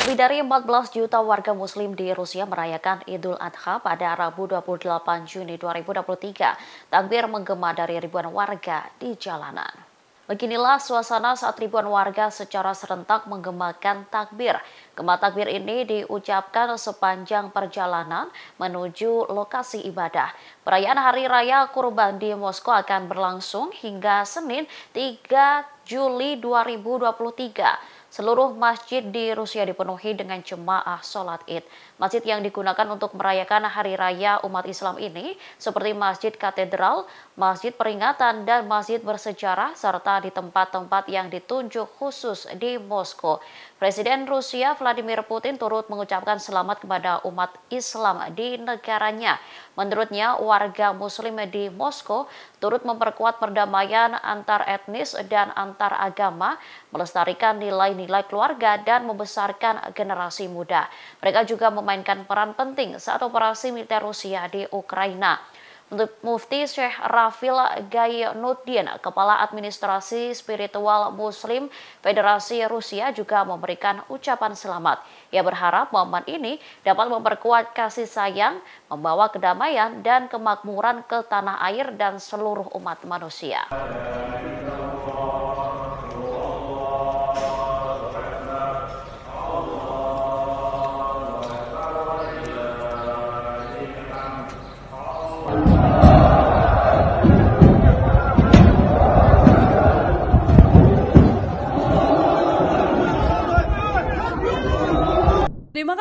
Lebih dari 14 juta warga muslim di Rusia merayakan Idul Adha pada Rabu 28 Juni 2023. Takbir menggema dari ribuan warga di jalanan. Beginilah suasana saat ribuan warga secara serentak menggemakan takbir. Gema takbir ini diucapkan sepanjang perjalanan menuju lokasi ibadah. Perayaan Hari Raya Kurban di Moskow akan berlangsung hingga Senin 3 Juli 2023. Seluruh masjid di Rusia dipenuhi dengan jemaah sholat id. Masjid yang digunakan untuk merayakan Hari Raya Umat Islam ini seperti Masjid Katedral, Masjid Peringatan, dan Masjid Bersejarah serta di tempat-tempat yang ditunjuk khusus di Moskow. Presiden Rusia Vladimir Putin turut mengucapkan selamat kepada umat Islam di negaranya. Menurutnya, warga muslim di Moskow turut memperkuat perdamaian antar etnis dan antar agama, melestarikan nilai nilai keluarga dan membesarkan generasi muda. Mereka juga memainkan peran penting saat operasi militer Rusia di Ukraina. Untuk Mufti Syekh Rafil Gayanuddin, Kepala Administrasi Spiritual Muslim Federasi Rusia juga memberikan ucapan selamat. Ia berharap momen ini dapat memperkuat kasih sayang, membawa kedamaian dan kemakmuran ke tanah air dan seluruh umat manusia.